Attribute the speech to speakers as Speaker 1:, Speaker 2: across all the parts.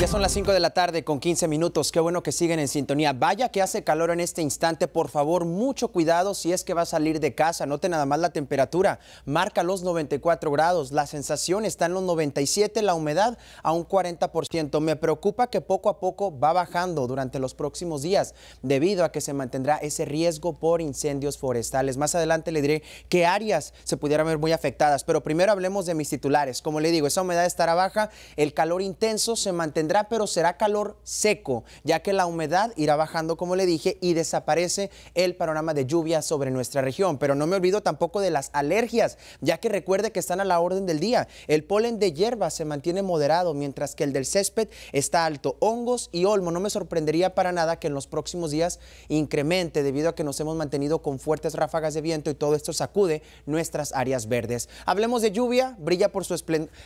Speaker 1: Ya son las 5 de la tarde con 15 minutos. Qué bueno que siguen en sintonía. Vaya que hace calor en este instante. Por favor, mucho cuidado si es que va a salir de casa. Note nada más la temperatura. Marca los 94 grados. La sensación está en los 97. La humedad a un 40%. Me preocupa que poco a poco va bajando durante los próximos días debido a que se mantendrá ese riesgo por incendios forestales. Más adelante le diré qué áreas se pudieran ver muy afectadas. Pero primero hablemos de mis titulares. Como le digo, esa humedad estará baja. El calor intenso se mantendrá pero será calor seco, ya que la humedad irá bajando, como le dije, y desaparece el panorama de lluvia sobre nuestra región. Pero no me olvido tampoco de las alergias, ya que recuerde que están a la orden del día. El polen de hierba se mantiene moderado, mientras que el del césped está alto. Hongos y olmo, no me sorprendería para nada que en los próximos días incremente, debido a que nos hemos mantenido con fuertes ráfagas de viento y todo esto sacude nuestras áreas verdes. Hablemos de lluvia, brilla por su,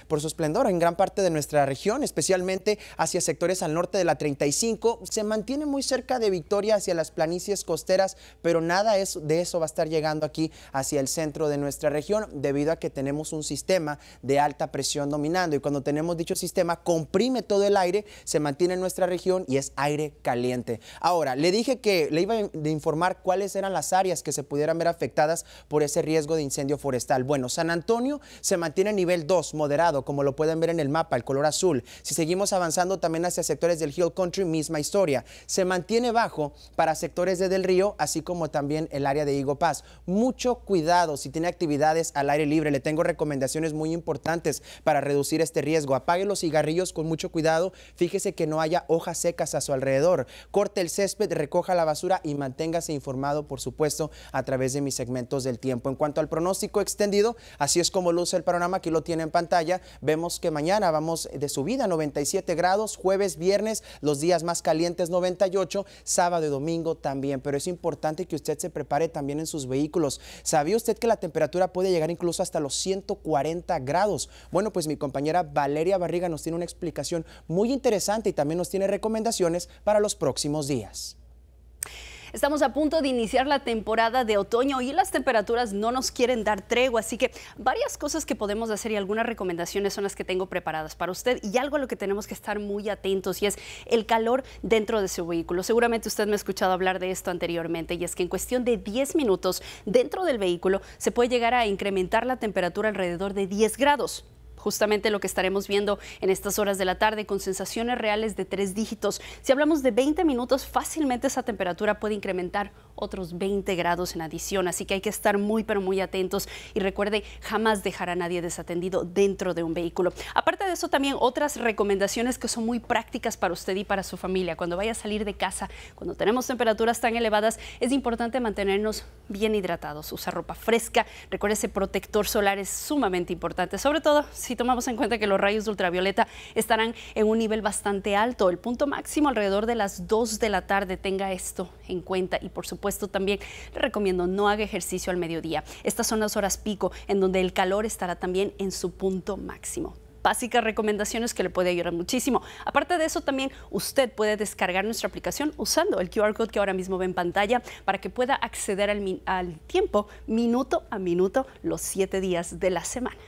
Speaker 1: por su esplendor en gran parte de nuestra región, especialmente hacia sectores al norte de la 35. Se mantiene muy cerca de Victoria hacia las planicies costeras, pero nada de eso va a estar llegando aquí hacia el centro de nuestra región debido a que tenemos un sistema de alta presión dominando y cuando tenemos dicho sistema comprime todo el aire, se mantiene en nuestra región y es aire caliente. Ahora, le dije que le iba a informar cuáles eran las áreas que se pudieran ver afectadas por ese riesgo de incendio forestal. Bueno, San Antonio se mantiene en nivel 2, moderado, como lo pueden ver en el mapa, el color azul. Si seguimos avanzando, también hacia sectores del Hill Country, misma historia. Se mantiene bajo para sectores de Del Río, así como también el área de Higo Paz. Mucho cuidado si tiene actividades al aire libre. Le tengo recomendaciones muy importantes para reducir este riesgo. Apague los cigarrillos con mucho cuidado. Fíjese que no haya hojas secas a su alrededor. Corte el césped, recoja la basura y manténgase informado, por supuesto, a través de mis segmentos del tiempo. En cuanto al pronóstico extendido, así es como luce el panorama. Aquí lo tiene en pantalla. Vemos que mañana vamos de subida a 97 jueves, viernes, los días más calientes 98, sábado y domingo también. Pero es importante que usted se prepare también en sus vehículos. ¿Sabía usted que la temperatura puede llegar incluso hasta los 140 grados? Bueno, pues mi compañera Valeria Barriga nos tiene una explicación muy interesante y también nos tiene recomendaciones para los próximos días.
Speaker 2: Estamos a punto de iniciar la temporada de otoño y las temperaturas no nos quieren dar tregua, así que varias cosas que podemos hacer y algunas recomendaciones son las que tengo preparadas para usted y algo a lo que tenemos que estar muy atentos y es el calor dentro de su vehículo. Seguramente usted me ha escuchado hablar de esto anteriormente y es que en cuestión de 10 minutos dentro del vehículo se puede llegar a incrementar la temperatura alrededor de 10 grados justamente lo que estaremos viendo en estas horas de la tarde con sensaciones reales de tres dígitos. Si hablamos de 20 minutos, fácilmente esa temperatura puede incrementar otros 20 grados en adición, así que hay que estar muy pero muy atentos y recuerde jamás dejar a nadie desatendido dentro de un vehículo. Aparte de eso también otras recomendaciones que son muy prácticas para usted y para su familia. Cuando vaya a salir de casa, cuando tenemos temperaturas tan elevadas, es importante mantenernos bien hidratados, usar ropa fresca, recuerde ese protector solar es sumamente importante, sobre todo si tomamos en cuenta que los rayos de ultravioleta estarán en un nivel bastante alto, el punto máximo alrededor de las 2 de la tarde, tenga esto en cuenta y por supuesto también le recomiendo no haga ejercicio al mediodía. Estas son las horas pico en donde el calor estará también en su punto máximo básicas recomendaciones que le puede ayudar muchísimo. Aparte de eso, también usted puede descargar nuestra aplicación usando el QR code que ahora mismo ve en pantalla para que pueda acceder al, al tiempo minuto a minuto los siete días de la semana.